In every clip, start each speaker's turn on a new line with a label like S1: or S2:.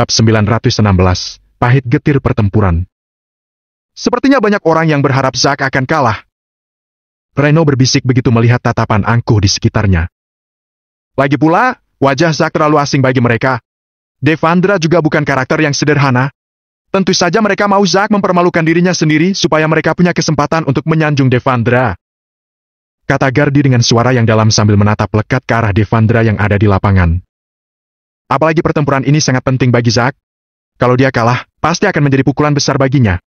S1: Bab 916, Pahit Getir Pertempuran Sepertinya banyak orang yang berharap Zak akan kalah. Reno berbisik begitu melihat tatapan angkuh di sekitarnya. Lagi pula, wajah Zak terlalu asing bagi mereka. Devandra juga bukan karakter yang sederhana. Tentu saja mereka mau Zak mempermalukan dirinya sendiri supaya mereka punya kesempatan untuk menyanjung Devandra. Kata Gardi dengan suara yang dalam sambil menatap lekat ke arah Devandra yang ada di lapangan. Apalagi pertempuran ini sangat penting bagi Zack. Kalau dia kalah, pasti akan menjadi pukulan besar baginya.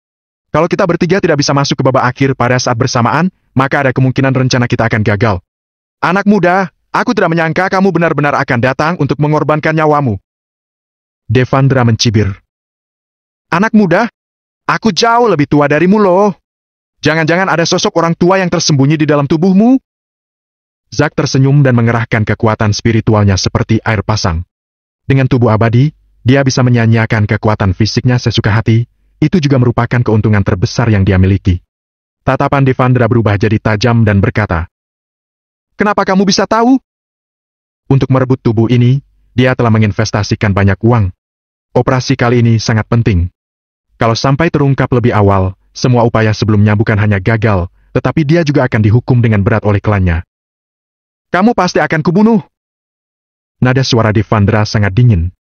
S1: Kalau kita bertiga tidak bisa masuk ke babak akhir pada saat bersamaan, maka ada kemungkinan rencana kita akan gagal. Anak muda, aku tidak menyangka kamu benar-benar akan datang untuk mengorbankan nyawamu. Devandra mencibir. Anak muda, aku jauh lebih tua darimu loh. Jangan-jangan ada sosok orang tua yang tersembunyi di dalam tubuhmu? Zak tersenyum dan mengerahkan kekuatan spiritualnya seperti air pasang. Dengan tubuh abadi, dia bisa menyanyiakan kekuatan fisiknya sesuka hati, itu juga merupakan keuntungan terbesar yang dia miliki. Tatapan Devandra berubah jadi tajam dan berkata, Kenapa kamu bisa tahu? Untuk merebut tubuh ini, dia telah menginvestasikan banyak uang. Operasi kali ini sangat penting. Kalau sampai terungkap lebih awal, semua upaya sebelumnya bukan hanya gagal, tetapi dia juga akan dihukum dengan berat oleh klannya. Kamu pasti akan kubunuh. Nada suara Devandra sangat dingin.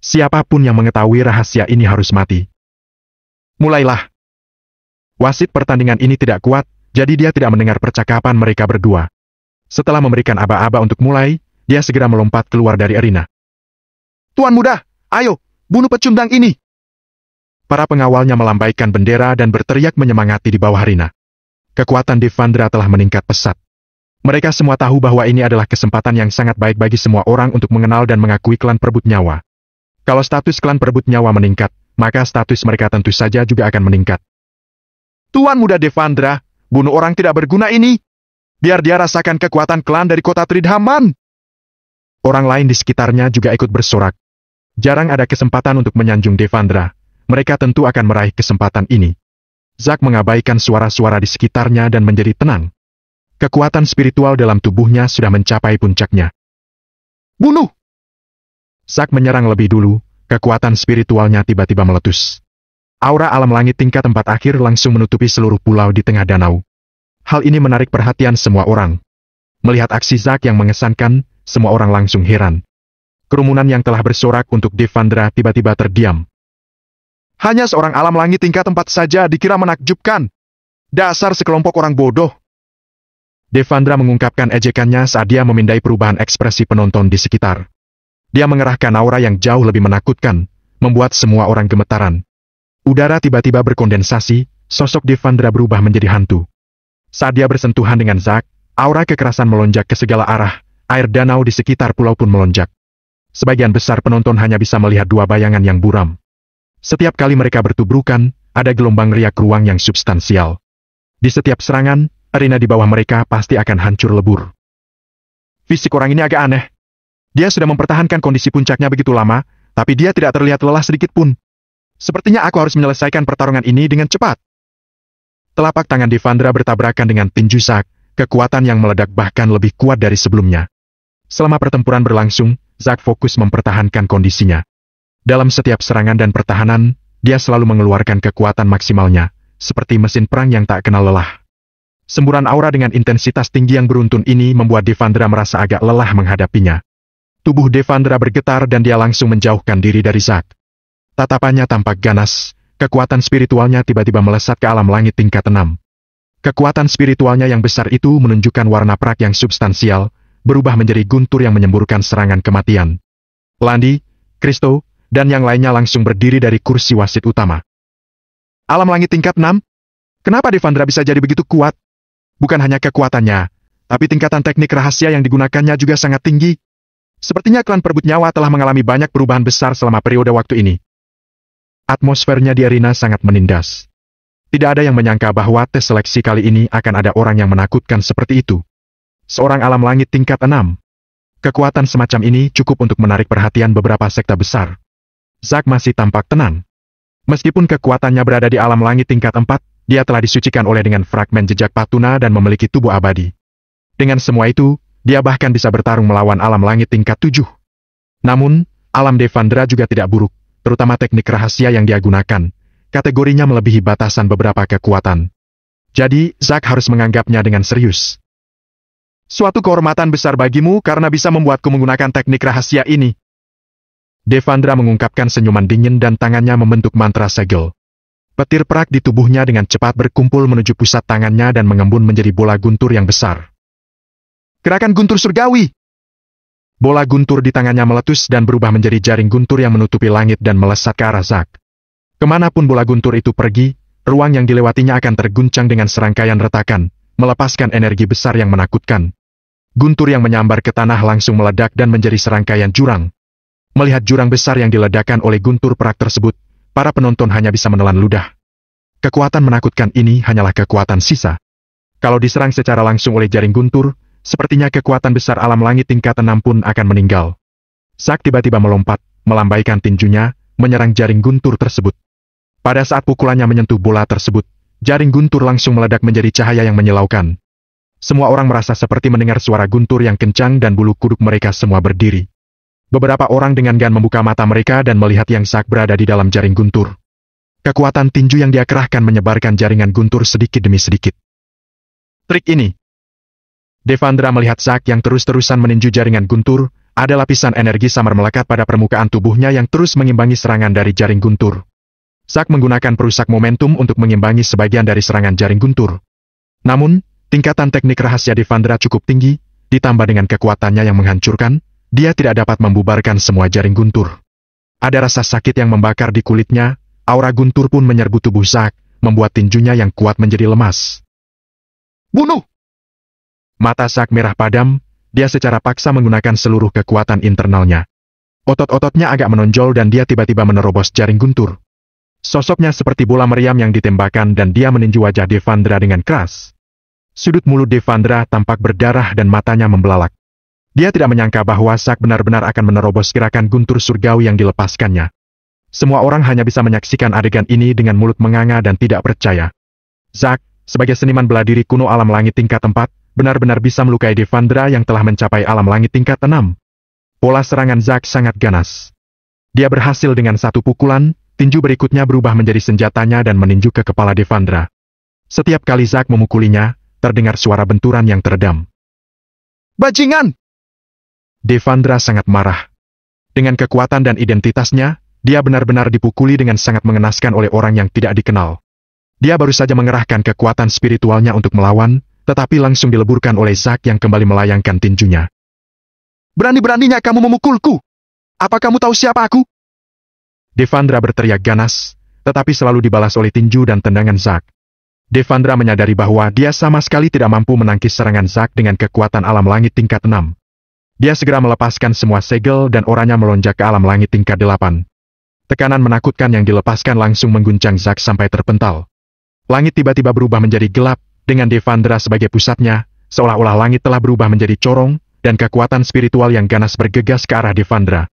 S1: Siapapun yang mengetahui rahasia ini harus mati. Mulailah. Wasit pertandingan ini tidak kuat, jadi dia tidak mendengar percakapan mereka berdua. Setelah memberikan aba-aba untuk mulai, dia segera melompat keluar dari arena. Tuan muda, ayo, bunuh pecundang ini! Para pengawalnya melambaikan bendera dan berteriak menyemangati di bawah arena. Kekuatan Devandra telah meningkat pesat. Mereka semua tahu bahwa ini adalah kesempatan yang sangat baik bagi semua orang untuk mengenal dan mengakui klan perebut nyawa. Kalau status klan perebut nyawa meningkat, maka status mereka tentu saja juga akan meningkat. Tuan muda Devandra, bunuh orang tidak berguna ini. Biar dia rasakan kekuatan klan dari kota Tridhaman. Orang lain di sekitarnya juga ikut bersorak. Jarang ada kesempatan untuk menyanjung Devandra. Mereka tentu akan meraih kesempatan ini. Zak mengabaikan suara-suara di sekitarnya dan menjadi tenang kekuatan spiritual dalam tubuhnya sudah mencapai puncaknya. Bunuh! Sak menyerang lebih dulu, kekuatan spiritualnya tiba-tiba meletus. Aura alam langit tingkat tempat akhir langsung menutupi seluruh pulau di tengah danau. Hal ini menarik perhatian semua orang. Melihat aksi Zak yang mengesankan, semua orang langsung heran. Kerumunan yang telah bersorak untuk Devandra tiba-tiba terdiam. Hanya seorang alam langit tingkat tempat saja dikira menakjubkan. Dasar sekelompok orang bodoh. Devandra mengungkapkan ejekannya saat dia memindai perubahan ekspresi penonton di sekitar. Dia mengerahkan aura yang jauh lebih menakutkan, membuat semua orang gemetaran. Udara tiba-tiba berkondensasi, sosok Devandra berubah menjadi hantu. Saat dia bersentuhan dengan Zack, aura kekerasan melonjak ke segala arah, air danau di sekitar pulau pun melonjak. Sebagian besar penonton hanya bisa melihat dua bayangan yang buram. Setiap kali mereka bertubrukan, ada gelombang riak ruang yang substansial. Di setiap serangan, arena di bawah mereka pasti akan hancur lebur. Fisik orang ini agak aneh. Dia sudah mempertahankan kondisi puncaknya begitu lama, tapi dia tidak terlihat lelah sedikit pun. Sepertinya aku harus menyelesaikan pertarungan ini dengan cepat. Telapak tangan Devandra bertabrakan dengan tinju sak, kekuatan yang meledak bahkan lebih kuat dari sebelumnya. Selama pertempuran berlangsung, Zak fokus mempertahankan kondisinya. Dalam setiap serangan dan pertahanan, dia selalu mengeluarkan kekuatan maksimalnya, seperti mesin perang yang tak kenal lelah. Semburan aura dengan intensitas tinggi yang beruntun ini membuat Devandra merasa agak lelah menghadapinya. Tubuh Devandra bergetar dan dia langsung menjauhkan diri dari Zack. Tatapannya tampak ganas, kekuatan spiritualnya tiba-tiba melesat ke alam langit tingkat 6. Kekuatan spiritualnya yang besar itu menunjukkan warna prak yang substansial, berubah menjadi guntur yang menyemburkan serangan kematian. Landi, Kristo, dan yang lainnya langsung berdiri dari kursi wasit utama. Alam langit tingkat 6? Kenapa Devandra bisa jadi begitu kuat? Bukan hanya kekuatannya, tapi tingkatan teknik rahasia yang digunakannya juga sangat tinggi. Sepertinya klan Perbut nyawa telah mengalami banyak perubahan besar selama periode waktu ini. Atmosfernya di arena sangat menindas. Tidak ada yang menyangka bahwa tes seleksi kali ini akan ada orang yang menakutkan seperti itu. Seorang alam langit tingkat 6. Kekuatan semacam ini cukup untuk menarik perhatian beberapa sekta besar. Zack masih tampak tenang. Meskipun kekuatannya berada di alam langit tingkat 4, dia telah disucikan oleh dengan fragmen jejak patuna dan memiliki tubuh abadi. Dengan semua itu, dia bahkan bisa bertarung melawan alam langit tingkat tujuh. Namun, alam Devandra juga tidak buruk, terutama teknik rahasia yang dia gunakan. Kategorinya melebihi batasan beberapa kekuatan. Jadi, Zack harus menganggapnya dengan serius. Suatu kehormatan besar bagimu karena bisa membuatku menggunakan teknik rahasia ini. Devandra mengungkapkan senyuman dingin dan tangannya membentuk mantra segel. Petir perak di tubuhnya dengan cepat berkumpul menuju pusat tangannya dan mengembun menjadi bola guntur yang besar. Gerakan guntur surgawi! Bola guntur di tangannya meletus dan berubah menjadi jaring guntur yang menutupi langit dan melesat ke arah Zak. Kemanapun bola guntur itu pergi, ruang yang dilewatinya akan terguncang dengan serangkaian retakan, melepaskan energi besar yang menakutkan. Guntur yang menyambar ke tanah langsung meledak dan menjadi serangkaian jurang. Melihat jurang besar yang diledakkan oleh guntur perak tersebut, para penonton hanya bisa menelan ludah. Kekuatan menakutkan ini hanyalah kekuatan sisa. Kalau diserang secara langsung oleh jaring guntur, sepertinya kekuatan besar alam langit tingkat enam pun akan meninggal. Sak tiba-tiba melompat, melambaikan tinjunya, menyerang jaring guntur tersebut. Pada saat pukulannya menyentuh bola tersebut, jaring guntur langsung meledak menjadi cahaya yang menyilaukan. Semua orang merasa seperti mendengar suara guntur yang kencang dan bulu kuduk mereka semua berdiri. Beberapa orang dengan gan membuka mata mereka dan melihat Yang Sak berada di dalam jaring guntur. Kekuatan tinju yang dia kerahkan menyebarkan jaringan guntur sedikit demi sedikit. Trik ini. Devandra melihat Sak yang terus-terusan meninju jaringan guntur, ada lapisan energi samar melekat pada permukaan tubuhnya yang terus mengimbangi serangan dari jaring guntur. Sak menggunakan perusak momentum untuk mengimbangi sebagian dari serangan jaring guntur. Namun, tingkatan teknik rahasia Devandra cukup tinggi, ditambah dengan kekuatannya yang menghancurkan, dia tidak dapat membubarkan semua jaring guntur. Ada rasa sakit yang membakar di kulitnya, aura guntur pun menyerbu tubuh Zak, membuat tinjunya yang kuat menjadi lemas. Bunuh! Mata Zak merah padam, dia secara paksa menggunakan seluruh kekuatan internalnya. Otot-ototnya agak menonjol dan dia tiba-tiba menerobos jaring guntur. Sosoknya seperti bola meriam yang ditembakkan dan dia meninju wajah Devandra dengan keras. Sudut mulut Devandra tampak berdarah dan matanya membelalak. Dia tidak menyangka bahwa Sak benar-benar akan menerobos gerakan guntur surgawi yang dilepaskannya. Semua orang hanya bisa menyaksikan adegan ini dengan mulut menganga dan tidak percaya. Zak, sebagai seniman bela diri kuno alam langit tingkat 4, benar-benar bisa melukai Devandra yang telah mencapai alam langit tingkat 6. Pola serangan Zak sangat ganas. Dia berhasil dengan satu pukulan, tinju berikutnya berubah menjadi senjatanya dan meninju ke kepala Devandra. Setiap kali Zak memukulinya, terdengar suara benturan yang teredam. Bajingan! Devandra sangat marah. Dengan kekuatan dan identitasnya, dia benar-benar dipukuli dengan sangat mengenaskan oleh orang yang tidak dikenal. Dia baru saja mengerahkan kekuatan spiritualnya untuk melawan, tetapi langsung dileburkan oleh Zak yang kembali melayangkan tinjunya. Berani-beraninya kamu memukulku! Apa kamu tahu siapa aku? Devandra berteriak ganas, tetapi selalu dibalas oleh tinju dan tendangan Zak. Devandra menyadari bahwa dia sama sekali tidak mampu menangkis serangan Zak dengan kekuatan alam langit tingkat 6. Dia segera melepaskan semua segel dan orangnya melonjak ke alam langit tingkat delapan. Tekanan menakutkan yang dilepaskan langsung mengguncang Zack sampai terpental. Langit tiba-tiba berubah menjadi gelap, dengan Devandra sebagai pusatnya, seolah-olah langit telah berubah menjadi corong, dan kekuatan spiritual yang ganas bergegas ke arah Devandra.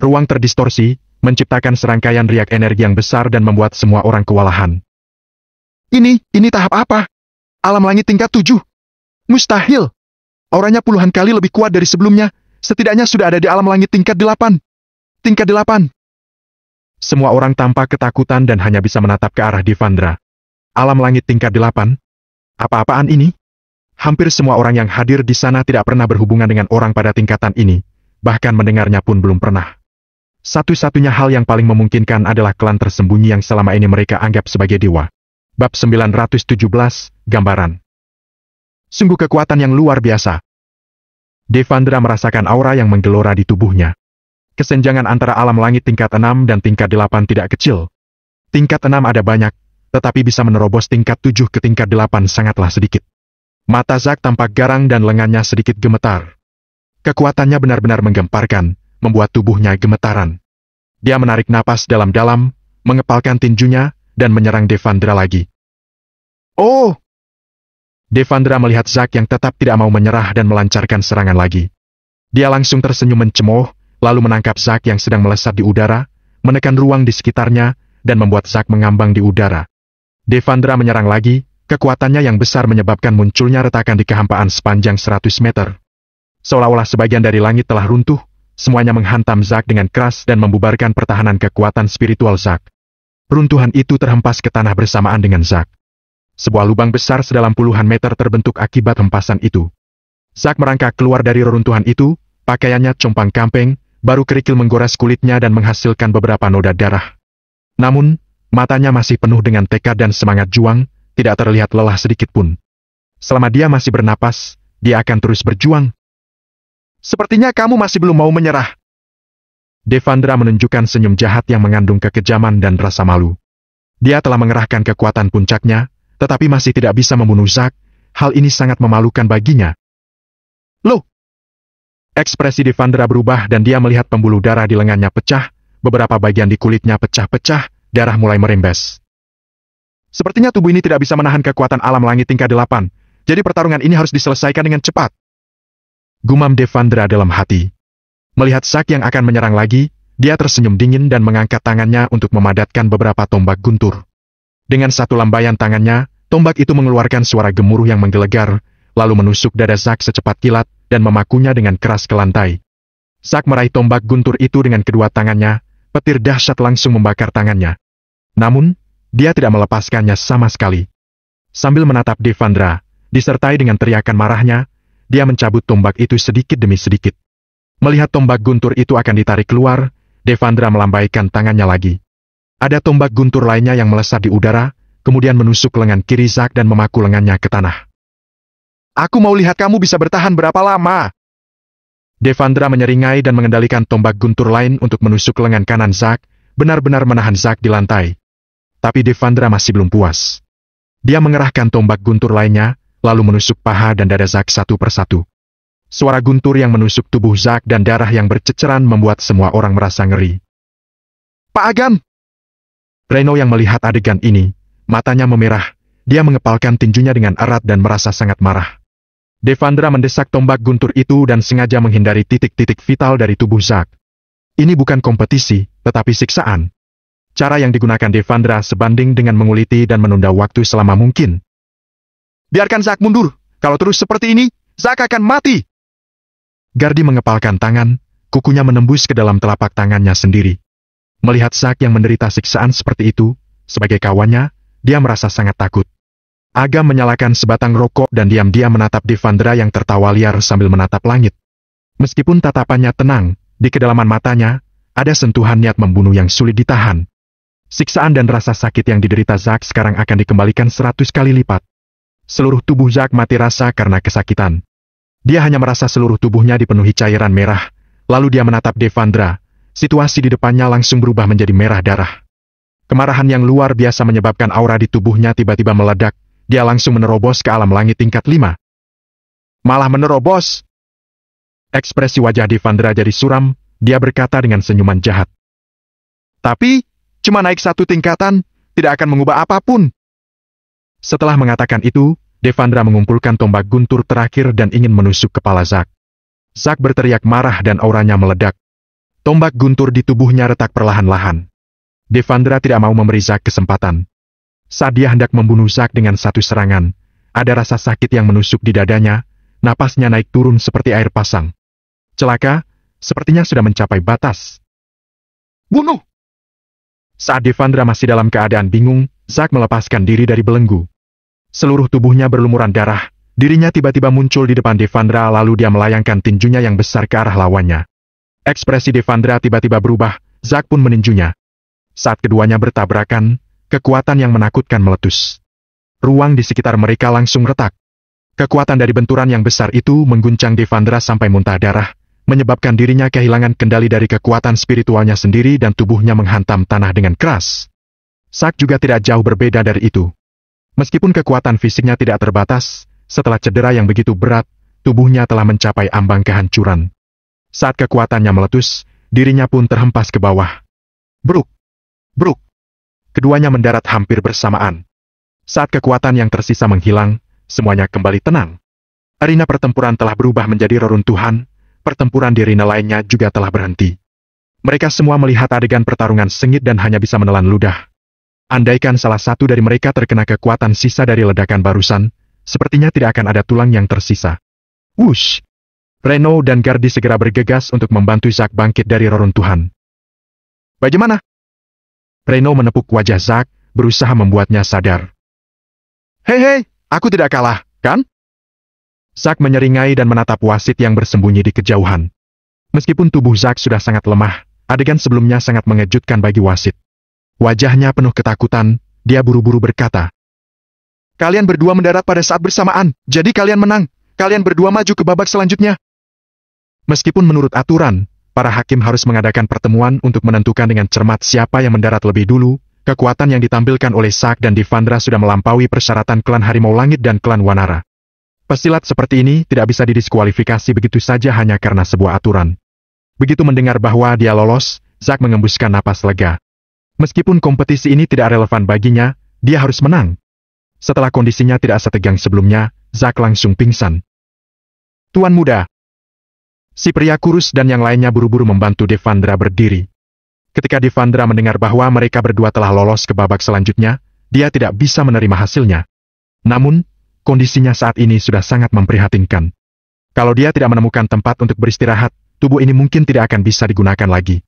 S1: Ruang terdistorsi, menciptakan serangkaian riak energi yang besar dan membuat semua orang kewalahan. Ini, ini tahap apa? Alam langit tingkat tujuh. Mustahil. Auranya puluhan kali lebih kuat dari sebelumnya, setidaknya sudah ada di alam langit tingkat delapan. Tingkat delapan. Semua orang tampak ketakutan dan hanya bisa menatap ke arah Divandra. Alam langit tingkat delapan? Apa-apaan ini? Hampir semua orang yang hadir di sana tidak pernah berhubungan dengan orang pada tingkatan ini, bahkan mendengarnya pun belum pernah. Satu-satunya hal yang paling memungkinkan adalah klan tersembunyi yang selama ini mereka anggap sebagai dewa. Bab 917, Gambaran Sungguh kekuatan yang luar biasa. Devandra merasakan aura yang menggelora di tubuhnya. Kesenjangan antara alam langit tingkat 6 dan tingkat 8 tidak kecil. Tingkat 6 ada banyak, tetapi bisa menerobos tingkat 7 ke tingkat 8 sangatlah sedikit. Mata Zak tampak garang dan lengannya sedikit gemetar. Kekuatannya benar-benar menggemparkan, membuat tubuhnya gemetaran. Dia menarik napas dalam-dalam, mengepalkan tinjunya, dan menyerang Devandra lagi. Oh! Devandra melihat Zak yang tetap tidak mau menyerah dan melancarkan serangan lagi. Dia langsung tersenyum mencemooh, lalu menangkap Zak yang sedang melesat di udara, menekan ruang di sekitarnya, dan membuat Zak mengambang di udara. Devandra menyerang lagi, kekuatannya yang besar menyebabkan munculnya retakan di kehampaan sepanjang 100 meter. Seolah-olah sebagian dari langit telah runtuh, semuanya menghantam Zak dengan keras dan membubarkan pertahanan kekuatan spiritual Zak. Runtuhan itu terhempas ke tanah bersamaan dengan Zak. Sebuah lubang besar sedalam puluhan meter terbentuk akibat hempasan itu. Zak merangkak keluar dari reruntuhan itu, pakaiannya compang kampeng, baru kerikil menggores kulitnya dan menghasilkan beberapa noda darah. Namun, matanya masih penuh dengan tekad dan semangat juang, tidak terlihat lelah sedikit pun. Selama dia masih bernapas, dia akan terus berjuang. Sepertinya kamu masih belum mau menyerah. Devandra menunjukkan senyum jahat yang mengandung kekejaman dan rasa malu. Dia telah mengerahkan kekuatan puncaknya, tetapi masih tidak bisa membunuh Zak. hal ini sangat memalukan baginya. Loh! Ekspresi Devandra berubah dan dia melihat pembuluh darah di lengannya pecah, beberapa bagian di kulitnya pecah-pecah, darah mulai merembes. Sepertinya tubuh ini tidak bisa menahan kekuatan alam langit tingkat delapan, jadi pertarungan ini harus diselesaikan dengan cepat. Gumam Devandra dalam hati. Melihat Zak yang akan menyerang lagi, dia tersenyum dingin dan mengangkat tangannya untuk memadatkan beberapa tombak guntur. Dengan satu lambaian tangannya, Tombak itu mengeluarkan suara gemuruh yang menggelegar, lalu menusuk dada Zak secepat kilat, dan memakunya dengan keras ke lantai. Zak meraih tombak guntur itu dengan kedua tangannya, petir dahsyat langsung membakar tangannya. Namun, dia tidak melepaskannya sama sekali. Sambil menatap Devandra, disertai dengan teriakan marahnya, dia mencabut tombak itu sedikit demi sedikit. Melihat tombak guntur itu akan ditarik keluar, Devandra melambaikan tangannya lagi. Ada tombak guntur lainnya yang melesat di udara, kemudian menusuk lengan kiri Zak dan memaku lengannya ke tanah. Aku mau lihat kamu bisa bertahan berapa lama. Devandra menyeringai dan mengendalikan tombak guntur lain untuk menusuk lengan kanan Zak, benar-benar menahan Zak di lantai. Tapi Devandra masih belum puas. Dia mengerahkan tombak guntur lainnya, lalu menusuk paha dan dada Zak satu persatu. Suara guntur yang menusuk tubuh Zak dan darah yang berceceran membuat semua orang merasa ngeri. Pak Agam! Reno yang melihat adegan ini, Matanya memerah, dia mengepalkan tinjunya dengan erat dan merasa sangat marah. Devandra mendesak tombak guntur itu dan sengaja menghindari titik-titik vital dari tubuh Zak. Ini bukan kompetisi, tetapi siksaan. Cara yang digunakan Devandra sebanding dengan menguliti dan menunda waktu selama mungkin. Biarkan Zak mundur, kalau terus seperti ini, Zak akan mati. Gardi mengepalkan tangan, kukunya menembus ke dalam telapak tangannya sendiri. Melihat Zak yang menderita siksaan seperti itu, sebagai kawannya, dia merasa sangat takut. Aga menyalakan sebatang rokok dan diam-diam menatap Devandra yang tertawa liar sambil menatap langit. Meskipun tatapannya tenang, di kedalaman matanya, ada sentuhan niat membunuh yang sulit ditahan. Siksaan dan rasa sakit yang diderita Zak sekarang akan dikembalikan seratus kali lipat. Seluruh tubuh Zak mati rasa karena kesakitan. Dia hanya merasa seluruh tubuhnya dipenuhi cairan merah, lalu dia menatap Devandra. Situasi di depannya langsung berubah menjadi merah darah. Kemarahan yang luar biasa menyebabkan aura di tubuhnya tiba-tiba meledak, dia langsung menerobos ke alam langit tingkat 5. Malah menerobos! Ekspresi wajah Divandra jadi suram, dia berkata dengan senyuman jahat. Tapi, cuma naik satu tingkatan, tidak akan mengubah apapun. Setelah mengatakan itu, Devandra mengumpulkan tombak guntur terakhir dan ingin menusuk kepala Zak. Zak berteriak marah dan auranya meledak. Tombak guntur di tubuhnya retak perlahan-lahan. Devandra tidak mau memberi Zak kesempatan. Saat dia hendak membunuh Zak dengan satu serangan, ada rasa sakit yang menusuk di dadanya, napasnya naik turun seperti air pasang. Celaka, sepertinya sudah mencapai batas. Bunuh! Saat Devandra masih dalam keadaan bingung, Zak melepaskan diri dari belenggu. Seluruh tubuhnya berlumuran darah, dirinya tiba-tiba muncul di depan Devandra lalu dia melayangkan tinjunya yang besar ke arah lawannya. Ekspresi Devandra tiba-tiba berubah, Zak pun meninjunya. Saat keduanya bertabrakan, kekuatan yang menakutkan meletus. Ruang di sekitar mereka langsung retak. Kekuatan dari benturan yang besar itu mengguncang Devandra sampai muntah darah, menyebabkan dirinya kehilangan kendali dari kekuatan spiritualnya sendiri dan tubuhnya menghantam tanah dengan keras. Sak juga tidak jauh berbeda dari itu. Meskipun kekuatan fisiknya tidak terbatas, setelah cedera yang begitu berat, tubuhnya telah mencapai ambang kehancuran. Saat kekuatannya meletus, dirinya pun terhempas ke bawah. Bruk! Bruk. Keduanya mendarat hampir bersamaan. Saat kekuatan yang tersisa menghilang, semuanya kembali tenang. Arena pertempuran telah berubah menjadi reruntuhan, pertempuran di arena lainnya juga telah berhenti. Mereka semua melihat adegan pertarungan sengit dan hanya bisa menelan ludah. Andaikan salah satu dari mereka terkena kekuatan sisa dari ledakan barusan, sepertinya tidak akan ada tulang yang tersisa. Wush! Reno dan Gardi segera bergegas untuk membantu Zack bangkit dari reruntuhan. Bagaimana? Reno menepuk wajah Zack, berusaha membuatnya sadar. Hei hei, aku tidak kalah, kan? Zack menyeringai dan menatap wasit yang bersembunyi di kejauhan. Meskipun tubuh Zack sudah sangat lemah, adegan sebelumnya sangat mengejutkan bagi wasit. Wajahnya penuh ketakutan, dia buru-buru berkata. Kalian berdua mendarat pada saat bersamaan, jadi kalian menang. Kalian berdua maju ke babak selanjutnya. Meskipun menurut aturan, para hakim harus mengadakan pertemuan untuk menentukan dengan cermat siapa yang mendarat lebih dulu, kekuatan yang ditampilkan oleh Sak dan Divandra sudah melampaui persyaratan klan Harimau Langit dan klan Wanara. Pesilat seperti ini tidak bisa didiskualifikasi begitu saja hanya karena sebuah aturan. Begitu mendengar bahwa dia lolos, Zak mengembuskan napas lega. Meskipun kompetisi ini tidak relevan baginya, dia harus menang. Setelah kondisinya tidak setegang sebelumnya, Zak langsung pingsan. Tuan muda, Si pria kurus dan yang lainnya buru-buru membantu Devandra berdiri. Ketika Devandra mendengar bahwa mereka berdua telah lolos ke babak selanjutnya, dia tidak bisa menerima hasilnya. Namun, kondisinya saat ini sudah sangat memprihatinkan. Kalau dia tidak menemukan tempat untuk beristirahat, tubuh ini mungkin tidak akan bisa digunakan lagi.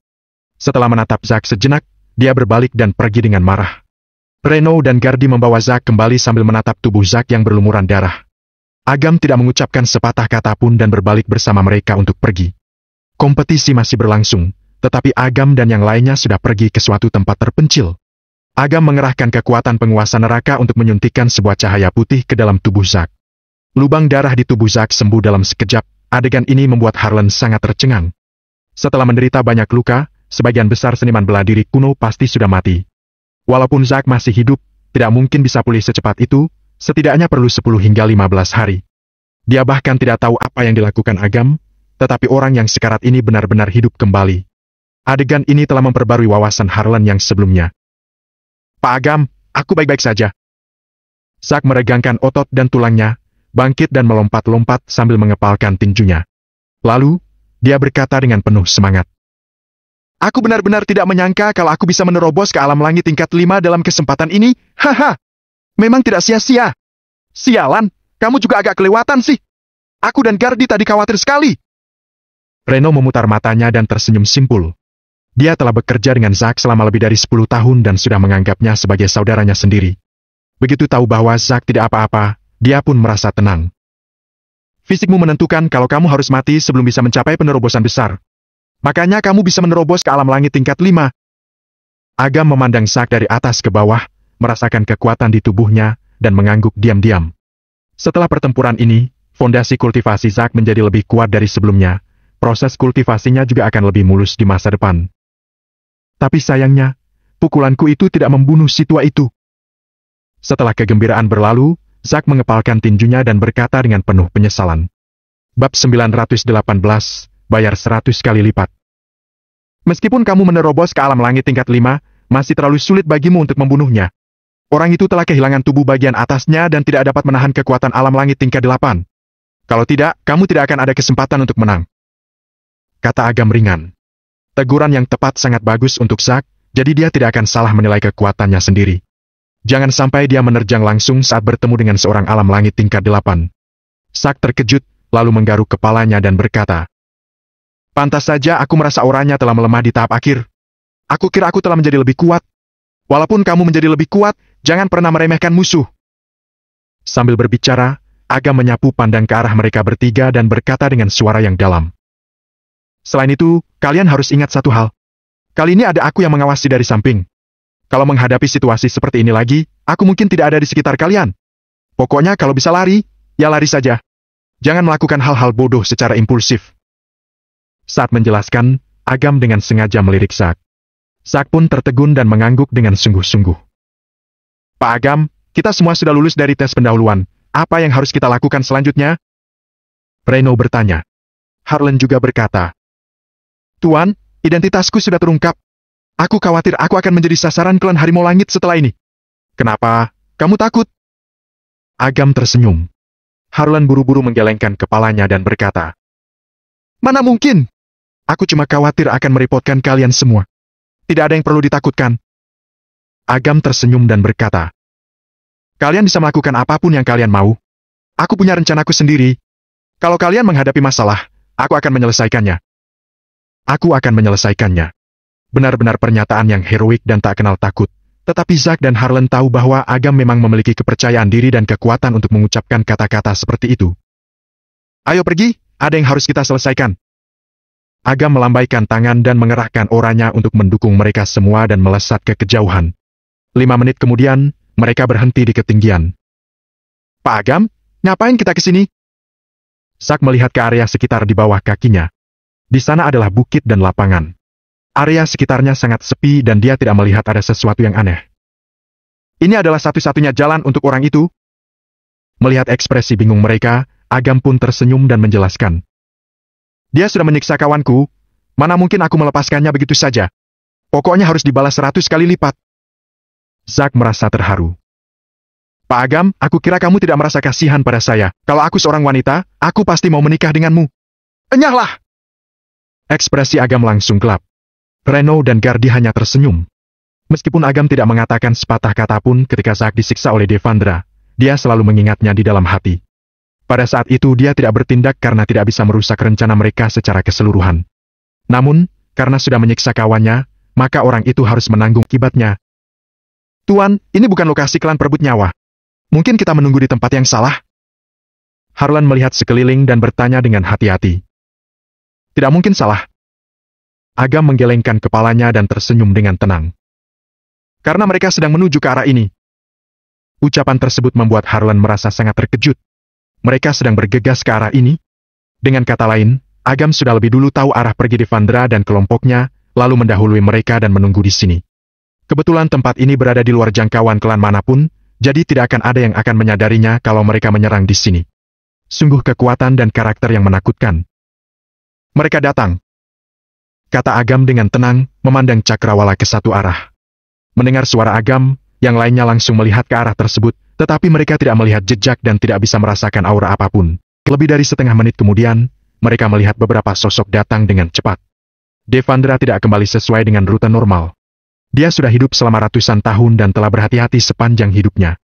S1: Setelah menatap Zack sejenak, dia berbalik dan pergi dengan marah. Reno dan Gardi membawa Zack kembali sambil menatap tubuh Zack yang berlumuran darah. Agam tidak mengucapkan sepatah kata pun dan berbalik bersama mereka untuk pergi. Kompetisi masih berlangsung, tetapi Agam dan yang lainnya sudah pergi ke suatu tempat terpencil. Agam mengerahkan kekuatan penguasa neraka untuk menyuntikkan sebuah cahaya putih ke dalam tubuh Zak. Lubang darah di tubuh Zak sembuh dalam sekejap, adegan ini membuat Harlan sangat tercengang. Setelah menderita banyak luka, sebagian besar seniman bela diri kuno pasti sudah mati. Walaupun Zak masih hidup, tidak mungkin bisa pulih secepat itu, setidaknya perlu 10 hingga 15 hari. Dia bahkan tidak tahu apa yang dilakukan Agam, tetapi orang yang sekarat ini benar-benar hidup kembali. Adegan ini telah memperbarui wawasan Harlan yang sebelumnya. Pak Agam, aku baik-baik saja. Zak meregangkan otot dan tulangnya, bangkit dan melompat-lompat sambil mengepalkan tinjunya. Lalu, dia berkata dengan penuh semangat. Aku benar-benar tidak menyangka kalau aku bisa menerobos ke alam langit tingkat lima dalam kesempatan ini, haha. Memang tidak sia-sia. Sialan, kamu juga agak kelewatan sih. Aku dan Gardi tadi khawatir sekali. Reno memutar matanya dan tersenyum simpul. Dia telah bekerja dengan Zack selama lebih dari 10 tahun dan sudah menganggapnya sebagai saudaranya sendiri. Begitu tahu bahwa Zack tidak apa-apa, dia pun merasa tenang. Fisikmu menentukan kalau kamu harus mati sebelum bisa mencapai penerobosan besar. Makanya kamu bisa menerobos ke alam langit tingkat 5. Agam memandang Zack dari atas ke bawah, merasakan kekuatan di tubuhnya, dan mengangguk diam-diam. Setelah pertempuran ini, fondasi kultivasi Zak menjadi lebih kuat dari sebelumnya. Proses kultivasinya juga akan lebih mulus di masa depan. Tapi sayangnya, pukulanku itu tidak membunuh si tua itu. Setelah kegembiraan berlalu, Zak mengepalkan tinjunya dan berkata dengan penuh penyesalan. Bab 918, bayar 100 kali lipat. Meskipun kamu menerobos ke alam langit tingkat 5, masih terlalu sulit bagimu untuk membunuhnya. Orang itu telah kehilangan tubuh bagian atasnya dan tidak dapat menahan kekuatan alam langit tingkat delapan. Kalau tidak, kamu tidak akan ada kesempatan untuk menang. Kata agam ringan. Teguran yang tepat sangat bagus untuk Zak, jadi dia tidak akan salah menilai kekuatannya sendiri. Jangan sampai dia menerjang langsung saat bertemu dengan seorang alam langit tingkat delapan. Sak terkejut, lalu menggaruk kepalanya dan berkata, Pantas saja aku merasa orangnya telah melemah di tahap akhir. Aku kira aku telah menjadi lebih kuat. Walaupun kamu menjadi lebih kuat, Jangan pernah meremehkan musuh. Sambil berbicara, Aga menyapu pandang ke arah mereka bertiga dan berkata dengan suara yang dalam. Selain itu, kalian harus ingat satu hal. Kali ini ada aku yang mengawasi dari samping. Kalau menghadapi situasi seperti ini lagi, aku mungkin tidak ada di sekitar kalian. Pokoknya kalau bisa lari, ya lari saja. Jangan melakukan hal-hal bodoh secara impulsif. Saat menjelaskan, Agam dengan sengaja melirik Sak. Sak pun tertegun dan mengangguk dengan sungguh-sungguh. Pak Agam, kita semua sudah lulus dari tes pendahuluan. Apa yang harus kita lakukan selanjutnya? Reno bertanya. Harlan juga berkata. Tuan, identitasku sudah terungkap. Aku khawatir aku akan menjadi sasaran klan harimau langit setelah ini. Kenapa? Kamu takut? Agam tersenyum. Harlan buru-buru menggelengkan kepalanya dan berkata, Mana mungkin? Aku cuma khawatir akan merepotkan kalian semua. Tidak ada yang perlu ditakutkan. Agam tersenyum dan berkata, Kalian bisa melakukan apapun yang kalian mau. Aku punya rencanaku sendiri. Kalau kalian menghadapi masalah, aku akan menyelesaikannya. Aku akan menyelesaikannya. Benar-benar pernyataan yang heroik dan tak kenal takut. Tetapi Zack dan Harlan tahu bahwa Agam memang memiliki kepercayaan diri dan kekuatan untuk mengucapkan kata-kata seperti itu. Ayo pergi, ada yang harus kita selesaikan. Agam melambaikan tangan dan mengerahkan orangnya untuk mendukung mereka semua dan melesat ke kejauhan. Lima menit kemudian, mereka berhenti di ketinggian. Pak Agam, ngapain kita ke sini? Sak melihat ke area sekitar di bawah kakinya. Di sana adalah bukit dan lapangan. Area sekitarnya sangat sepi dan dia tidak melihat ada sesuatu yang aneh. Ini adalah satu-satunya jalan untuk orang itu. Melihat ekspresi bingung mereka, Agam pun tersenyum dan menjelaskan. Dia sudah menyiksa kawanku, mana mungkin aku melepaskannya begitu saja. Pokoknya harus dibalas seratus kali lipat. Zack merasa terharu. Pak Agam, aku kira kamu tidak merasa kasihan pada saya. Kalau aku seorang wanita, aku pasti mau menikah denganmu. Enyahlah! Ekspresi Agam langsung gelap. Reno dan Gardi hanya tersenyum. Meskipun Agam tidak mengatakan sepatah kata pun ketika Zack disiksa oleh Devandra, dia selalu mengingatnya di dalam hati. Pada saat itu dia tidak bertindak karena tidak bisa merusak rencana mereka secara keseluruhan. Namun, karena sudah menyiksa kawannya, maka orang itu harus menanggung akibatnya, Tuan, ini bukan lokasi klan perebut nyawa. Mungkin kita menunggu di tempat yang salah? Harlan melihat sekeliling dan bertanya dengan hati-hati. Tidak mungkin salah. Agam menggelengkan kepalanya dan tersenyum dengan tenang. Karena mereka sedang menuju ke arah ini. Ucapan tersebut membuat Harlan merasa sangat terkejut. Mereka sedang bergegas ke arah ini? Dengan kata lain, Agam sudah lebih dulu tahu arah pergi di Devandra dan kelompoknya, lalu mendahului mereka dan menunggu di sini. Kebetulan tempat ini berada di luar jangkauan klan manapun, jadi tidak akan ada yang akan menyadarinya kalau mereka menyerang di sini. Sungguh kekuatan dan karakter yang menakutkan. Mereka datang. Kata Agam dengan tenang, memandang cakrawala ke satu arah. Mendengar suara Agam, yang lainnya langsung melihat ke arah tersebut, tetapi mereka tidak melihat jejak dan tidak bisa merasakan aura apapun. Lebih dari setengah menit kemudian, mereka melihat beberapa sosok datang dengan cepat. Devandra tidak kembali sesuai dengan rute normal. Dia sudah hidup selama ratusan tahun dan telah berhati-hati sepanjang hidupnya.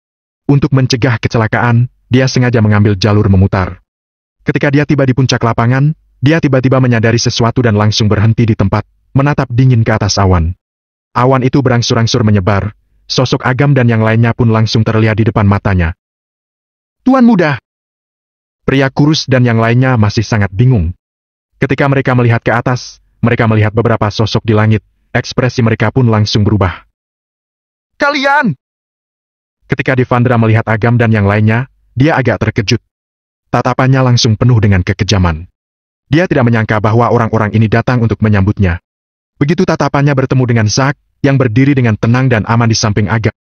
S1: Untuk mencegah kecelakaan, dia sengaja mengambil jalur memutar. Ketika dia tiba di puncak lapangan, dia tiba-tiba menyadari sesuatu dan langsung berhenti di tempat, menatap dingin ke atas awan. Awan itu berangsur-angsur menyebar, sosok Agam dan yang lainnya pun langsung terlihat di depan matanya. Tuan muda! Pria kurus dan yang lainnya masih sangat bingung. Ketika mereka melihat ke atas, mereka melihat beberapa sosok di langit, Ekspresi mereka pun langsung berubah. Kalian! Ketika Devandra melihat Agam dan yang lainnya, dia agak terkejut. Tatapannya langsung penuh dengan kekejaman. Dia tidak menyangka bahwa orang-orang ini datang untuk menyambutnya. Begitu tatapannya bertemu dengan Zack, yang berdiri dengan tenang dan aman di samping Agam.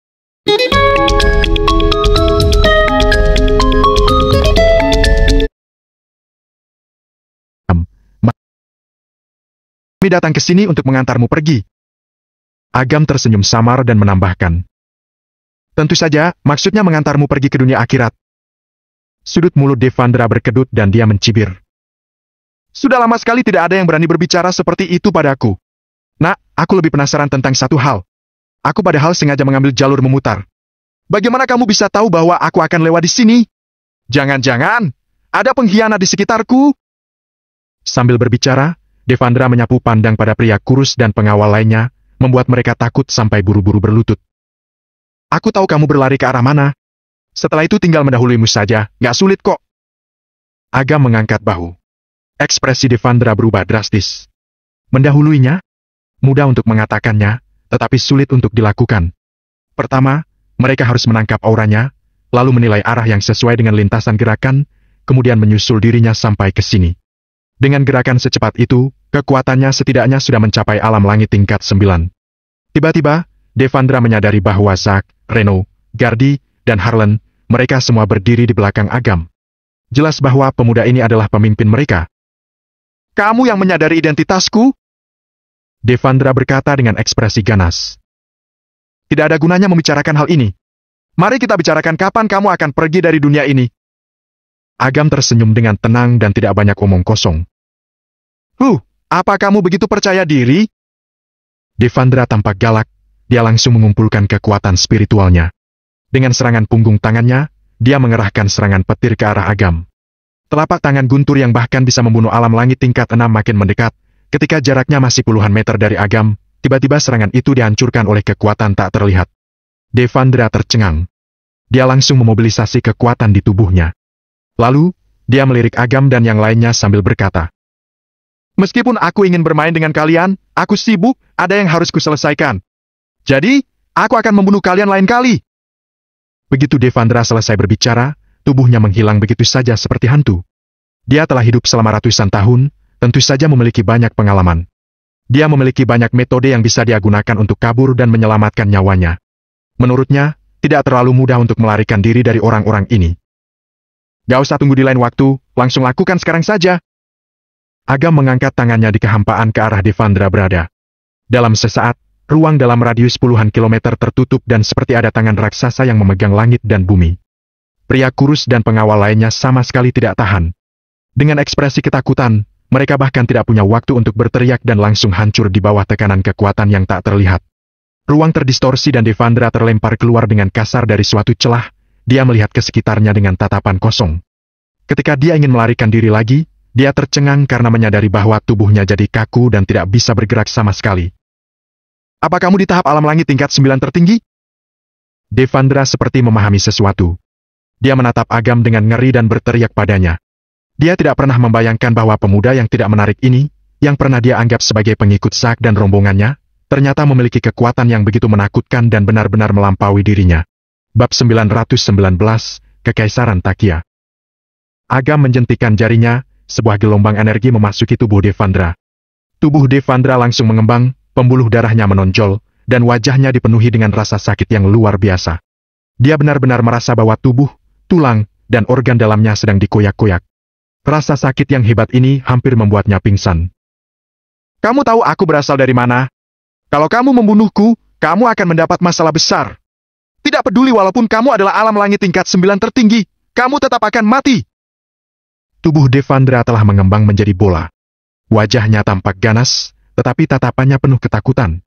S1: kami datang ke sini untuk mengantarmu pergi. Agam tersenyum samar dan menambahkan. Tentu saja, maksudnya mengantarmu pergi ke dunia akhirat. Sudut mulut Devandra berkedut dan dia mencibir. Sudah lama sekali tidak ada yang berani berbicara seperti itu padaku. Nak, aku lebih penasaran tentang satu hal. Aku padahal sengaja mengambil jalur memutar. Bagaimana kamu bisa tahu bahwa aku akan lewat di sini? Jangan-jangan, ada pengkhianat di sekitarku? Sambil berbicara, Devandra menyapu pandang pada pria kurus dan pengawal lainnya, membuat mereka takut sampai buru-buru berlutut. Aku tahu kamu berlari ke arah mana. Setelah itu tinggal mendahuluimu saja, gak sulit kok. Agam mengangkat bahu. Ekspresi Devandra berubah drastis. Mendahuluinya? Mudah untuk mengatakannya, tetapi sulit untuk dilakukan. Pertama, mereka harus menangkap auranya, lalu menilai arah yang sesuai dengan lintasan gerakan, kemudian menyusul dirinya sampai ke sini. Dengan gerakan secepat itu, Kekuatannya setidaknya sudah mencapai alam langit tingkat 9. Tiba-tiba, Devandra menyadari bahwa Zack, Reno, Gardi, dan Harlan, mereka semua berdiri di belakang Agam. Jelas bahwa pemuda ini adalah pemimpin mereka. Kamu yang menyadari identitasku? Devandra berkata dengan ekspresi ganas. Tidak ada gunanya membicarakan hal ini. Mari kita bicarakan kapan kamu akan pergi dari dunia ini. Agam tersenyum dengan tenang dan tidak banyak omong kosong. Huh, apa kamu begitu percaya diri? Devandra tampak galak, dia langsung mengumpulkan kekuatan spiritualnya. Dengan serangan punggung tangannya, dia mengerahkan serangan petir ke arah Agam. Telapak tangan guntur yang bahkan bisa membunuh alam langit tingkat enam makin mendekat, ketika jaraknya masih puluhan meter dari Agam, tiba-tiba serangan itu dihancurkan oleh kekuatan tak terlihat. Devandra tercengang. Dia langsung memobilisasi kekuatan di tubuhnya. Lalu, dia melirik Agam dan yang lainnya sambil berkata, Meskipun aku ingin bermain dengan kalian, aku sibuk, ada yang harus kuselesaikan. Jadi, aku akan membunuh kalian lain kali. Begitu Devandra selesai berbicara, tubuhnya menghilang begitu saja seperti hantu. Dia telah hidup selama ratusan tahun, tentu saja memiliki banyak pengalaman. Dia memiliki banyak metode yang bisa dia gunakan untuk kabur dan menyelamatkan nyawanya. Menurutnya, tidak terlalu mudah untuk melarikan diri dari orang-orang ini. Gak usah tunggu di lain waktu, langsung lakukan sekarang saja. Agam mengangkat tangannya di kehampaan ke arah Devandra berada. Dalam sesaat, ruang dalam radius puluhan kilometer tertutup dan seperti ada tangan raksasa yang memegang langit dan bumi. Pria kurus dan pengawal lainnya sama sekali tidak tahan. Dengan ekspresi ketakutan, mereka bahkan tidak punya waktu untuk berteriak dan langsung hancur di bawah tekanan kekuatan yang tak terlihat. Ruang terdistorsi dan Devandra terlempar keluar dengan kasar dari suatu celah, dia melihat ke sekitarnya dengan tatapan kosong. Ketika dia ingin melarikan diri lagi, dia tercengang karena menyadari bahwa tubuhnya jadi kaku dan tidak bisa bergerak sama sekali. Apa kamu di tahap alam langit tingkat sembilan tertinggi? Devandra seperti memahami sesuatu. Dia menatap Agam dengan ngeri dan berteriak padanya. Dia tidak pernah membayangkan bahwa pemuda yang tidak menarik ini, yang pernah dia anggap sebagai pengikut Sak dan rombongannya, ternyata memiliki kekuatan yang begitu menakutkan dan benar-benar melampaui dirinya. Bab 919, Kekaisaran Takia Agam menjentikan jarinya, sebuah gelombang energi memasuki tubuh Devandra. Tubuh Devandra langsung mengembang, pembuluh darahnya menonjol, dan wajahnya dipenuhi dengan rasa sakit yang luar biasa. Dia benar-benar merasa bahwa tubuh, tulang, dan organ dalamnya sedang dikoyak-koyak. Rasa sakit yang hebat ini hampir membuatnya pingsan. Kamu tahu aku berasal dari mana? Kalau kamu membunuhku, kamu akan mendapat masalah besar. Tidak peduli walaupun kamu adalah alam langit tingkat sembilan tertinggi, kamu tetap akan mati. Tubuh Devandra telah mengembang menjadi bola. Wajahnya tampak ganas, tetapi tatapannya penuh ketakutan.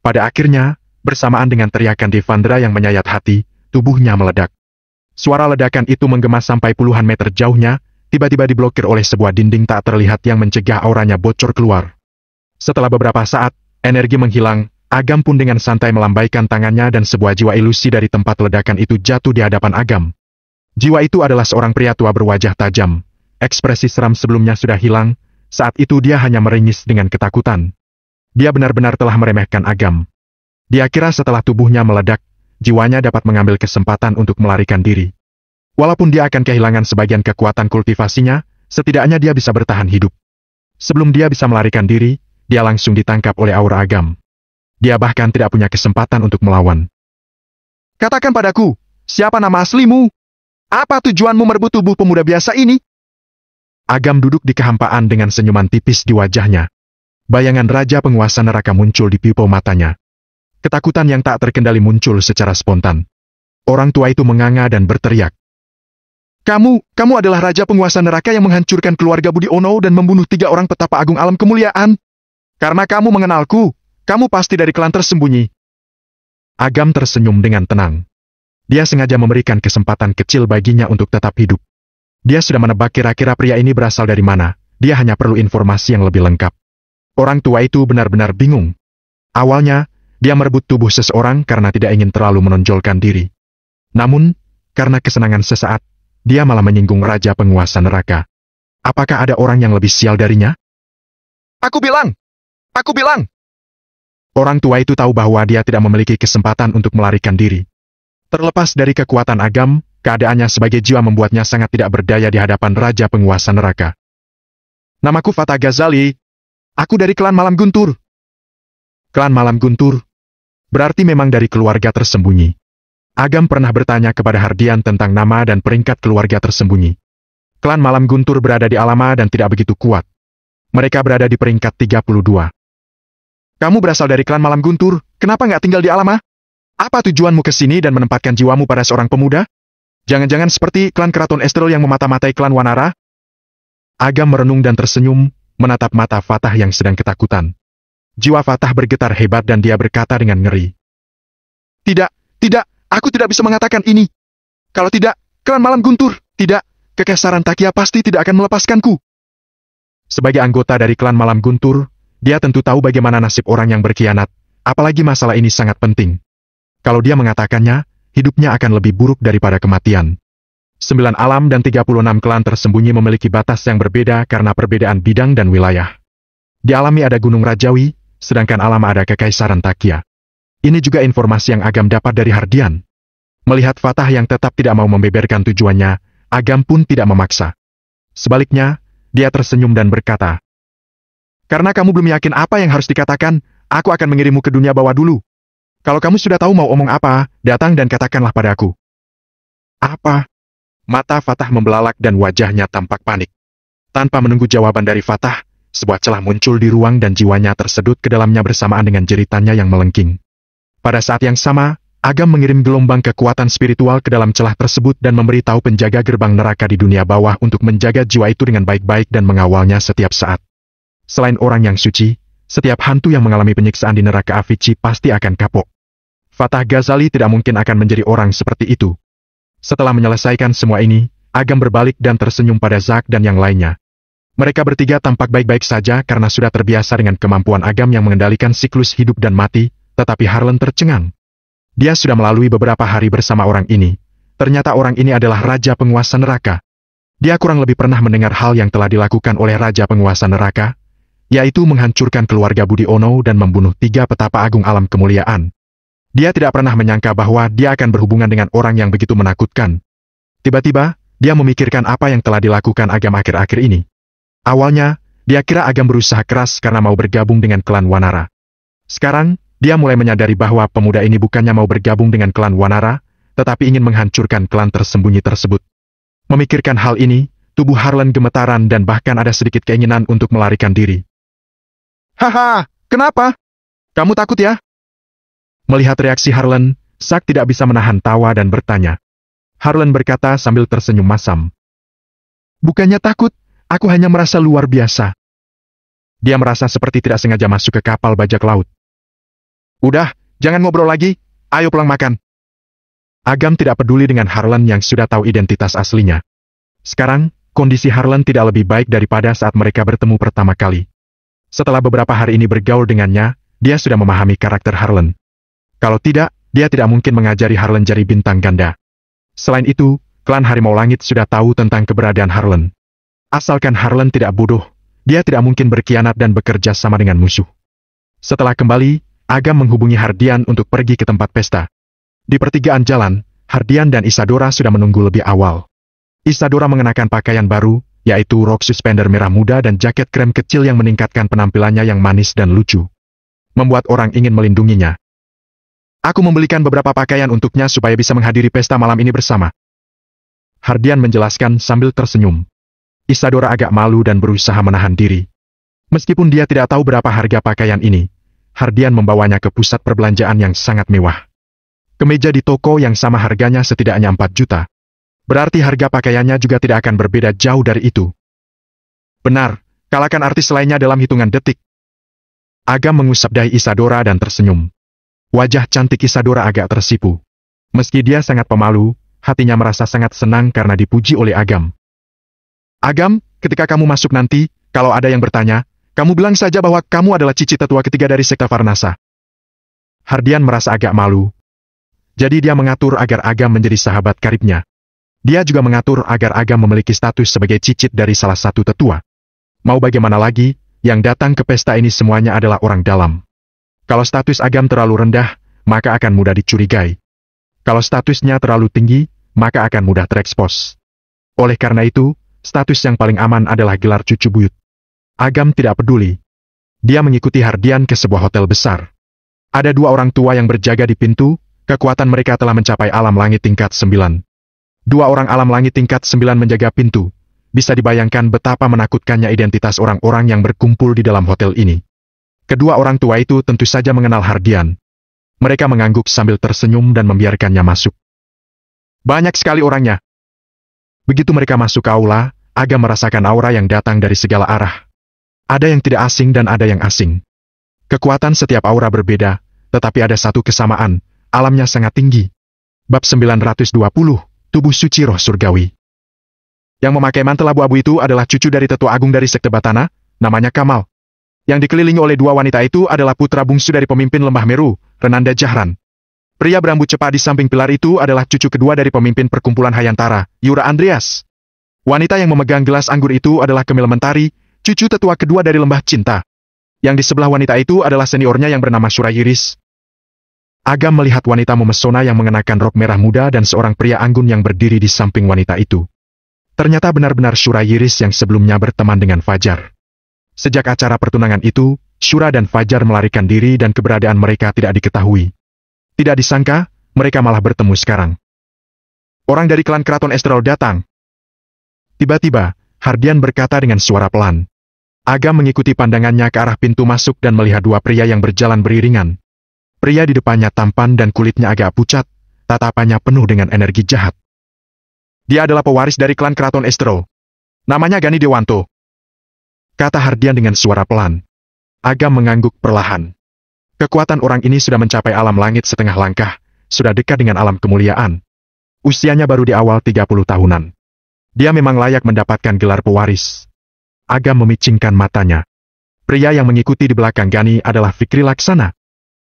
S1: Pada akhirnya, bersamaan dengan teriakan Devandra yang menyayat hati, tubuhnya meledak. Suara ledakan itu menggema sampai puluhan meter jauhnya, tiba-tiba diblokir oleh sebuah dinding tak terlihat yang mencegah auranya bocor keluar. Setelah beberapa saat, energi menghilang, Agam pun dengan santai melambaikan tangannya dan sebuah jiwa ilusi dari tempat ledakan itu jatuh di hadapan Agam. Jiwa itu adalah seorang pria tua berwajah tajam, ekspresi seram sebelumnya sudah hilang, saat itu dia hanya meringis dengan ketakutan. Dia benar-benar telah meremehkan Agam. Dia kira setelah tubuhnya meledak, jiwanya dapat mengambil kesempatan untuk melarikan diri. Walaupun dia akan kehilangan sebagian kekuatan kultivasinya, setidaknya dia bisa bertahan hidup. Sebelum dia bisa melarikan diri, dia langsung ditangkap oleh aura agam. Dia bahkan tidak punya kesempatan untuk melawan. Katakan padaku, siapa nama aslimu? Apa tujuanmu merebut tubuh pemuda biasa ini? Agam duduk di kehampaan dengan senyuman tipis di wajahnya. Bayangan Raja Penguasa Neraka muncul di pipo matanya. Ketakutan yang tak terkendali muncul secara spontan. Orang tua itu menganga dan berteriak. Kamu, kamu adalah Raja Penguasa Neraka yang menghancurkan keluarga Budi Ono dan membunuh tiga orang petapa agung alam kemuliaan. Karena kamu mengenalku, kamu pasti dari klan tersembunyi. Agam tersenyum dengan tenang. Dia sengaja memberikan kesempatan kecil baginya untuk tetap hidup. Dia sudah menebak kira-kira pria ini berasal dari mana, dia hanya perlu informasi yang lebih lengkap. Orang tua itu benar-benar bingung. Awalnya, dia merebut tubuh seseorang karena tidak ingin terlalu menonjolkan diri. Namun, karena kesenangan sesaat, dia malah menyinggung Raja Penguasa Neraka. Apakah ada orang yang lebih sial darinya? Aku bilang! Aku bilang! Orang tua itu tahu bahwa dia tidak memiliki kesempatan untuk melarikan diri. Terlepas dari kekuatan agam, Keadaannya sebagai jiwa membuatnya sangat tidak berdaya di hadapan Raja Penguasa Neraka. Namaku Fatah Ghazali. Aku dari klan Malam Guntur. Klan Malam Guntur? Berarti memang dari keluarga tersembunyi. Agam pernah bertanya kepada Hardian tentang nama dan peringkat keluarga tersembunyi. Klan Malam Guntur berada di Alama dan tidak begitu kuat. Mereka berada di peringkat 32. Kamu berasal dari klan Malam Guntur, kenapa nggak tinggal di Alama? Apa tujuanmu ke sini dan menempatkan jiwamu pada seorang pemuda? Jangan-jangan seperti klan Keraton Estrel yang memata-matai klan Wanara? Agam merenung dan tersenyum, menatap mata Fatah yang sedang ketakutan. Jiwa Fatah bergetar hebat dan dia berkata dengan ngeri. Tidak, tidak, aku tidak bisa mengatakan ini. Kalau tidak, klan malam guntur, tidak, kekesaran Takia pasti tidak akan melepaskanku. Sebagai anggota dari klan malam guntur, dia tentu tahu bagaimana nasib orang yang berkhianat, apalagi masalah ini sangat penting. Kalau dia mengatakannya, hidupnya akan lebih buruk daripada kematian. Sembilan alam dan 36 klan tersembunyi memiliki batas yang berbeda karena perbedaan bidang dan wilayah. Di alami ada Gunung Rajawi, sedangkan alam ada Kekaisaran Takia. Ini juga informasi yang Agam dapat dari Hardian. Melihat Fatah yang tetap tidak mau membeberkan tujuannya, Agam pun tidak memaksa. Sebaliknya, dia tersenyum dan berkata, Karena kamu belum yakin apa yang harus dikatakan, aku akan mengirimmu ke dunia bawah dulu. Kalau kamu sudah tahu mau omong apa, datang dan katakanlah padaku. Apa? Mata Fatah membelalak dan wajahnya tampak panik. Tanpa menunggu jawaban dari Fatah, sebuah celah muncul di ruang dan jiwanya tersedut ke dalamnya bersamaan dengan jeritannya yang melengking. Pada saat yang sama, Agam mengirim gelombang kekuatan spiritual ke dalam celah tersebut dan memberitahu penjaga gerbang neraka di dunia bawah untuk menjaga jiwa itu dengan baik-baik dan mengawalnya setiap saat. Selain orang yang suci, setiap hantu yang mengalami penyiksaan di neraka Avici pasti akan kapok. Fatah Ghazali tidak mungkin akan menjadi orang seperti itu. Setelah menyelesaikan semua ini, Agam berbalik dan tersenyum pada Zak dan yang lainnya. Mereka bertiga tampak baik-baik saja karena sudah terbiasa dengan kemampuan Agam yang mengendalikan siklus hidup dan mati, tetapi Harlan tercengang. Dia sudah melalui beberapa hari bersama orang ini. Ternyata orang ini adalah Raja Penguasa Neraka. Dia kurang lebih pernah mendengar hal yang telah dilakukan oleh Raja Penguasa Neraka, yaitu menghancurkan keluarga Budi Ono dan membunuh tiga petapa agung alam kemuliaan. Dia tidak pernah menyangka bahwa dia akan berhubungan dengan orang yang begitu menakutkan. Tiba-tiba, dia memikirkan apa yang telah dilakukan agam akhir-akhir ini. Awalnya, dia kira agam berusaha keras karena mau bergabung dengan klan Wanara. Sekarang, dia mulai menyadari bahwa pemuda ini bukannya mau bergabung dengan klan Wanara, tetapi ingin menghancurkan klan tersembunyi tersebut. Memikirkan hal ini, tubuh Harlan gemetaran dan bahkan ada sedikit keinginan untuk melarikan diri. Haha, kenapa? Kamu takut ya? Melihat reaksi Harlan, Sak tidak bisa menahan tawa dan bertanya. Harlan berkata sambil tersenyum masam. Bukannya takut, aku hanya merasa luar biasa. Dia merasa seperti tidak sengaja masuk ke kapal bajak laut. Udah, jangan ngobrol lagi, ayo pulang makan. Agam tidak peduli dengan Harlan yang sudah tahu identitas aslinya. Sekarang, kondisi Harlan tidak lebih baik daripada saat mereka bertemu pertama kali. Setelah beberapa hari ini bergaul dengannya, dia sudah memahami karakter Harlan. Kalau tidak, dia tidak mungkin mengajari Harlan jari bintang ganda. Selain itu, klan Harimau Langit sudah tahu tentang keberadaan Harlan. Asalkan Harlan tidak bodoh, dia tidak mungkin berkhianat dan bekerja sama dengan musuh. Setelah kembali, Agam menghubungi Hardian untuk pergi ke tempat pesta. Di pertigaan jalan, Hardian dan Isadora sudah menunggu lebih awal. Isadora mengenakan pakaian baru, yaitu rok suspender merah muda dan jaket krem kecil yang meningkatkan penampilannya yang manis dan lucu. Membuat orang ingin melindunginya. Aku membelikan beberapa pakaian untuknya supaya bisa menghadiri pesta malam ini bersama. Hardian menjelaskan sambil tersenyum. Isadora agak malu dan berusaha menahan diri. Meskipun dia tidak tahu berapa harga pakaian ini, Hardian membawanya ke pusat perbelanjaan yang sangat mewah. Kemeja di toko yang sama harganya setidaknya 4 juta. Berarti harga pakaiannya juga tidak akan berbeda jauh dari itu. Benar, kalahkan artis lainnya dalam hitungan detik. Agam mengusap dahi Isadora dan tersenyum. Wajah cantik Isadora agak tersipu. Meski dia sangat pemalu, hatinya merasa sangat senang karena dipuji oleh Agam. Agam, ketika kamu masuk nanti, kalau ada yang bertanya, kamu bilang saja bahwa kamu adalah cici tetua ketiga dari sekta Farnasa. Hardian merasa agak malu. Jadi dia mengatur agar Agam menjadi sahabat karibnya. Dia juga mengatur agar Agam memiliki status sebagai cicit dari salah satu tetua. Mau bagaimana lagi, yang datang ke pesta ini semuanya adalah orang dalam. Kalau status agam terlalu rendah, maka akan mudah dicurigai. Kalau statusnya terlalu tinggi, maka akan mudah terekspos. Oleh karena itu, status yang paling aman adalah gelar cucu buyut. Agam tidak peduli. Dia mengikuti Hardian ke sebuah hotel besar. Ada dua orang tua yang berjaga di pintu, kekuatan mereka telah mencapai alam langit tingkat 9. Dua orang alam langit tingkat 9 menjaga pintu. Bisa dibayangkan betapa menakutkannya identitas orang-orang yang berkumpul di dalam hotel ini. Kedua orang tua itu tentu saja mengenal Hardian. Mereka mengangguk sambil tersenyum dan membiarkannya masuk. Banyak sekali orangnya. Begitu mereka masuk ke aula, Aga merasakan aura yang datang dari segala arah. Ada yang tidak asing dan ada yang asing. Kekuatan setiap aura berbeda, tetapi ada satu kesamaan, alamnya sangat tinggi. Bab 920, Tubuh Suci Roh Surgawi. Yang memakai mantel abu-abu itu adalah cucu dari tetua agung dari Sekte Batana, namanya Kamal yang dikelilingi oleh dua wanita itu adalah putra bungsu dari pemimpin lembah Meru, Renanda Jahran. Pria berambut cepat di samping pilar itu adalah cucu kedua dari pemimpin perkumpulan Hayantara, Yura Andreas. Wanita yang memegang gelas anggur itu adalah Kemil Mentari, cucu tetua kedua dari lembah cinta. Yang di sebelah wanita itu adalah seniornya yang bernama Surayiris. Agam melihat wanita memesona yang mengenakan rok merah muda dan seorang pria anggun yang berdiri di samping wanita itu. Ternyata benar-benar Surayiris yang sebelumnya berteman dengan Fajar. Sejak acara pertunangan itu, Syura dan Fajar melarikan diri dan keberadaan mereka tidak diketahui. Tidak disangka, mereka malah bertemu sekarang. Orang dari klan Keraton Esterol datang. Tiba-tiba, Hardian berkata dengan suara pelan. Agam mengikuti pandangannya ke arah pintu masuk dan melihat dua pria yang berjalan beriringan. Pria di depannya tampan dan kulitnya agak pucat, tatapannya penuh dengan energi jahat. Dia adalah pewaris dari klan Keraton Estro. Namanya Gani Dewanto kata Hardian dengan suara pelan. Agam mengangguk perlahan. Kekuatan orang ini sudah mencapai alam langit setengah langkah, sudah dekat dengan alam kemuliaan. Usianya baru di awal 30 tahunan. Dia memang layak mendapatkan gelar pewaris. Agam memicingkan matanya. Pria yang mengikuti di belakang Gani adalah Fikri Laksana.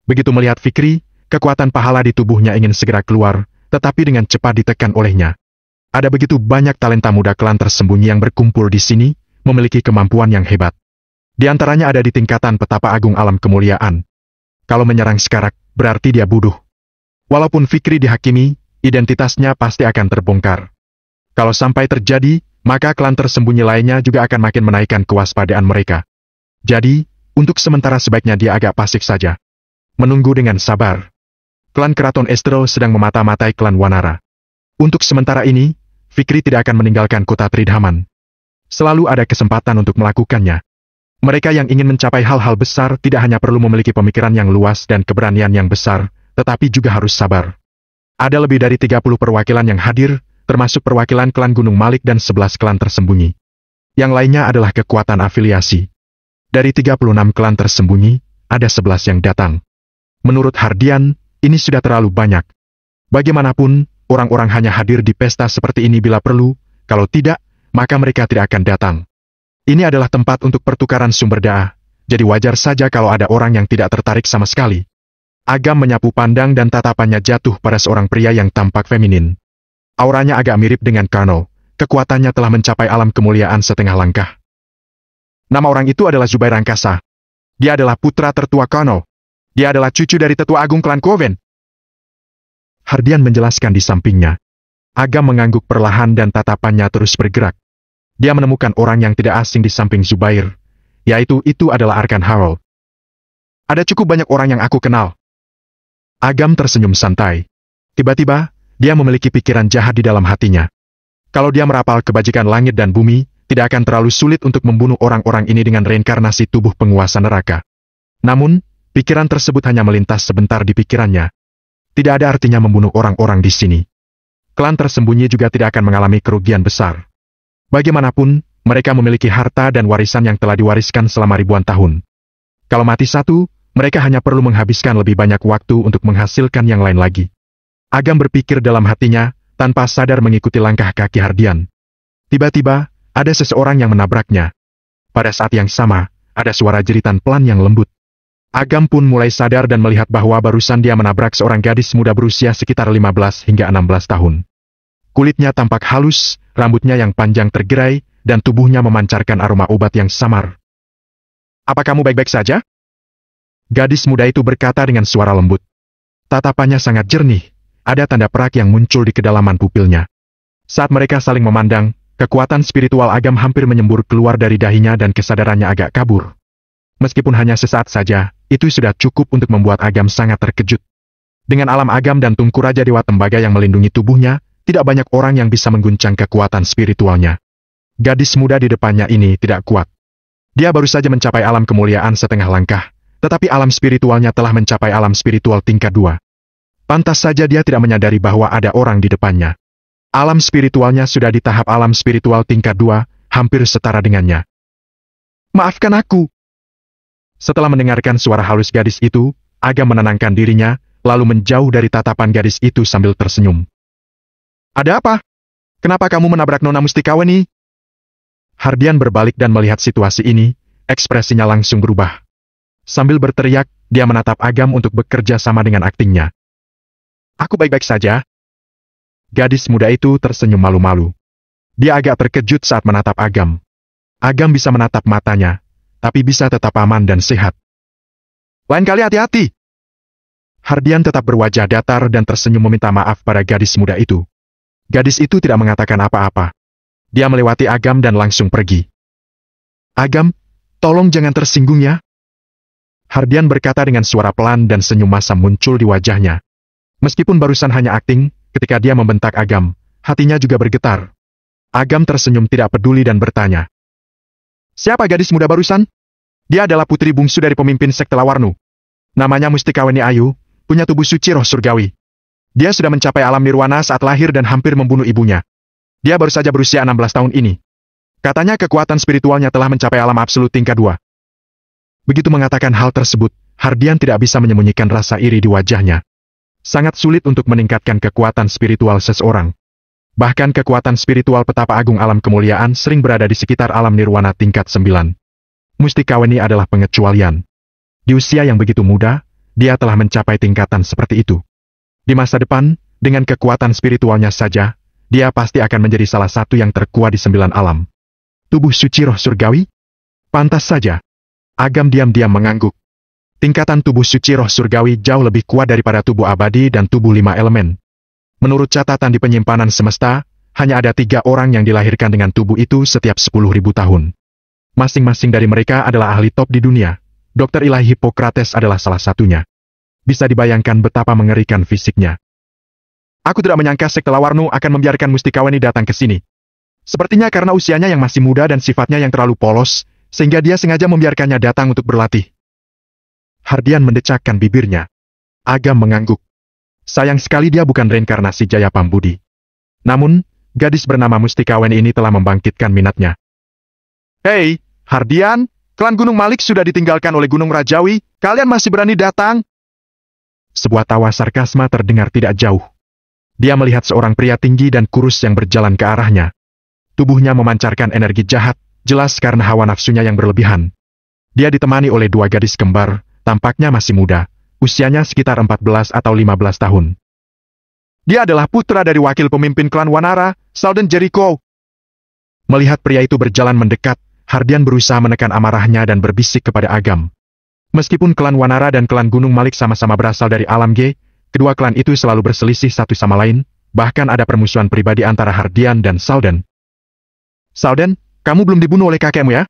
S1: Begitu melihat Fikri, kekuatan pahala di tubuhnya ingin segera keluar, tetapi dengan cepat ditekan olehnya. Ada begitu banyak talenta muda klan tersembunyi yang berkumpul di sini, memiliki kemampuan yang hebat. Di antaranya ada di tingkatan petapa agung alam kemuliaan. Kalau menyerang sekarang, berarti dia bodoh. Walaupun Fikri dihakimi, identitasnya pasti akan terbongkar. Kalau sampai terjadi, maka klan tersembunyi lainnya juga akan makin menaikkan kewaspadaan mereka. Jadi, untuk sementara sebaiknya dia agak pasif saja. Menunggu dengan sabar. Klan Keraton Estro sedang memata-matai klan Wanara. Untuk sementara ini, Fikri tidak akan meninggalkan kota Tridhaman. Selalu ada kesempatan untuk melakukannya. Mereka yang ingin mencapai hal-hal besar tidak hanya perlu memiliki pemikiran yang luas dan keberanian yang besar, tetapi juga harus sabar. Ada lebih dari 30 perwakilan yang hadir, termasuk perwakilan klan Gunung Malik dan 11 klan tersembunyi. Yang lainnya adalah kekuatan afiliasi. Dari 36 klan tersembunyi, ada 11 yang datang. Menurut Hardian, ini sudah terlalu banyak. Bagaimanapun, orang-orang hanya hadir di pesta seperti ini bila perlu, kalau tidak, maka mereka tidak akan datang. Ini adalah tempat untuk pertukaran sumber daya, jadi wajar saja kalau ada orang yang tidak tertarik sama sekali. Agam menyapu pandang dan tatapannya jatuh pada seorang pria yang tampak feminin. Auranya agak mirip dengan Kano, kekuatannya telah mencapai alam kemuliaan setengah langkah. Nama orang itu adalah Zubair Angkasa. Dia adalah putra tertua Kano. Dia adalah cucu dari tetua agung klan Koven. Hardian menjelaskan di sampingnya. Agam mengangguk perlahan dan tatapannya terus bergerak dia menemukan orang yang tidak asing di samping Zubair, yaitu itu adalah Arkan Harold. Ada cukup banyak orang yang aku kenal. Agam tersenyum santai. Tiba-tiba, dia memiliki pikiran jahat di dalam hatinya. Kalau dia merapal kebajikan langit dan bumi, tidak akan terlalu sulit untuk membunuh orang-orang ini dengan reinkarnasi tubuh penguasa neraka. Namun, pikiran tersebut hanya melintas sebentar di pikirannya. Tidak ada artinya membunuh orang-orang di sini. Klan tersembunyi juga tidak akan mengalami kerugian besar. Bagaimanapun, mereka memiliki harta dan warisan yang telah diwariskan selama ribuan tahun. Kalau mati satu, mereka hanya perlu menghabiskan lebih banyak waktu untuk menghasilkan yang lain lagi. Agam berpikir dalam hatinya, tanpa sadar mengikuti langkah kaki Hardian. Tiba-tiba, ada seseorang yang menabraknya. Pada saat yang sama, ada suara jeritan pelan yang lembut. Agam pun mulai sadar dan melihat bahwa barusan dia menabrak seorang gadis muda berusia sekitar 15 hingga 16 tahun. Kulitnya tampak halus, rambutnya yang panjang tergerai, dan tubuhnya memancarkan aroma obat yang samar. Apa kamu baik-baik saja? Gadis muda itu berkata dengan suara lembut. Tatapannya sangat jernih, ada tanda perak yang muncul di kedalaman pupilnya. Saat mereka saling memandang, kekuatan spiritual agam hampir menyembur keluar dari dahinya dan kesadarannya agak kabur. Meskipun hanya sesaat saja, itu sudah cukup untuk membuat agam sangat terkejut. Dengan alam agam dan tungku Raja Dewa Tembaga yang melindungi tubuhnya, tidak banyak orang yang bisa mengguncang kekuatan spiritualnya. Gadis muda di depannya ini tidak kuat. Dia baru saja mencapai alam kemuliaan setengah langkah, tetapi alam spiritualnya telah mencapai alam spiritual tingkat dua. Pantas saja dia tidak menyadari bahwa ada orang di depannya. Alam spiritualnya sudah di tahap alam spiritual tingkat dua, hampir setara dengannya. Maafkan aku. Setelah mendengarkan suara halus gadis itu, Aga menenangkan dirinya, lalu menjauh dari tatapan gadis itu sambil tersenyum. Ada apa? Kenapa kamu menabrak Nona Mustikaweni? Hardian berbalik dan melihat situasi ini, ekspresinya langsung berubah. Sambil berteriak, dia menatap Agam untuk bekerja sama dengan aktingnya. Aku baik-baik saja. Gadis muda itu tersenyum malu-malu. Dia agak terkejut saat menatap Agam. Agam bisa menatap matanya, tapi bisa tetap aman dan sehat. Lain kali hati-hati. Hardian tetap berwajah datar dan tersenyum meminta maaf pada gadis muda itu. Gadis itu tidak mengatakan apa-apa. Dia melewati Agam dan langsung pergi. Agam, tolong jangan tersinggung ya. Hardian berkata dengan suara pelan dan senyum masam muncul di wajahnya. Meskipun barusan hanya akting, ketika dia membentak Agam, hatinya juga bergetar. Agam tersenyum tidak peduli dan bertanya. Siapa gadis muda barusan? Dia adalah putri bungsu dari pemimpin sekte Lawarnu. Namanya Mustikaweni Ayu, punya tubuh suci roh surgawi. Dia sudah mencapai alam nirwana saat lahir dan hampir membunuh ibunya. Dia baru saja berusia 16 tahun ini. Katanya kekuatan spiritualnya telah mencapai alam absolut tingkat dua. Begitu mengatakan hal tersebut, Hardian tidak bisa menyembunyikan rasa iri di wajahnya. Sangat sulit untuk meningkatkan kekuatan spiritual seseorang. Bahkan kekuatan spiritual petapa agung alam kemuliaan sering berada di sekitar alam nirwana tingkat 9. Weni adalah pengecualian. Di usia yang begitu muda, dia telah mencapai tingkatan seperti itu. Di masa depan, dengan kekuatan spiritualnya saja, dia pasti akan menjadi salah satu yang terkuat di sembilan alam. Tubuh suci roh surgawi? Pantas saja. Agam diam-diam mengangguk. Tingkatan tubuh suci roh surgawi jauh lebih kuat daripada tubuh abadi dan tubuh lima elemen. Menurut catatan di penyimpanan semesta, hanya ada tiga orang yang dilahirkan dengan tubuh itu setiap sepuluh ribu tahun. Masing-masing dari mereka adalah ahli top di dunia. Dokter Ilahi Hippocrates adalah salah satunya bisa dibayangkan betapa mengerikan fisiknya. Aku tidak menyangka Sekte Lawarnu akan membiarkan Mustikaweni datang ke sini. Sepertinya karena usianya yang masih muda dan sifatnya yang terlalu polos, sehingga dia sengaja membiarkannya datang untuk berlatih. Hardian mendecakkan bibirnya. Agam mengangguk. Sayang sekali dia bukan reinkarnasi Jaya Pambudi. Namun, gadis bernama Mustikaweni ini telah membangkitkan minatnya. Hei, Hardian, klan Gunung Malik sudah ditinggalkan oleh Gunung Rajawi, kalian masih berani datang? sebuah tawa sarkasma terdengar tidak jauh. Dia melihat seorang pria tinggi dan kurus yang berjalan ke arahnya. Tubuhnya memancarkan energi jahat, jelas karena hawa nafsunya yang berlebihan. Dia ditemani oleh dua gadis kembar, tampaknya masih muda, usianya sekitar 14 atau 15 tahun. Dia adalah putra dari wakil pemimpin klan Wanara, Salden Jericho. Melihat pria itu berjalan mendekat, Hardian berusaha menekan amarahnya dan berbisik kepada Agam. Meskipun klan Wanara dan klan Gunung Malik sama-sama berasal dari alam G, kedua klan itu selalu berselisih satu sama lain, bahkan ada permusuhan pribadi antara Hardian dan Salden. Salden, kamu belum dibunuh oleh kakekmu ya?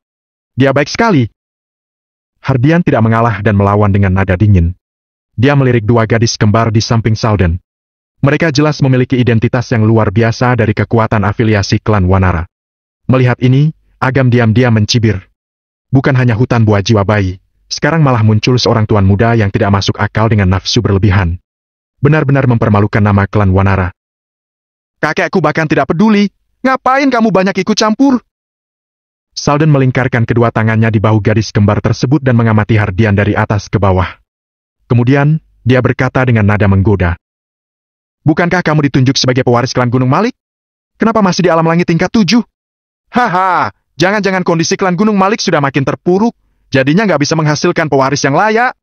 S1: Dia baik sekali. Hardian tidak mengalah dan melawan dengan nada dingin. Dia melirik dua gadis kembar di samping Salden. Mereka jelas memiliki identitas yang luar biasa dari kekuatan afiliasi klan Wanara. Melihat ini, Agam diam-diam mencibir. Bukan hanya hutan buah jiwa bayi, sekarang malah muncul seorang tuan muda yang tidak masuk akal dengan nafsu berlebihan. Benar-benar mempermalukan nama klan Wanara. Kakekku bahkan tidak peduli. Ngapain kamu banyak ikut campur? Salden melingkarkan kedua tangannya di bahu gadis kembar tersebut dan mengamati Hardian dari atas ke bawah. Kemudian, dia berkata dengan nada menggoda. Bukankah kamu ditunjuk sebagai pewaris klan Gunung Malik? Kenapa masih di alam langit tingkat tujuh? Haha, jangan-jangan kondisi klan Gunung Malik sudah makin terpuruk, Jadinya nggak bisa menghasilkan pewaris yang layak,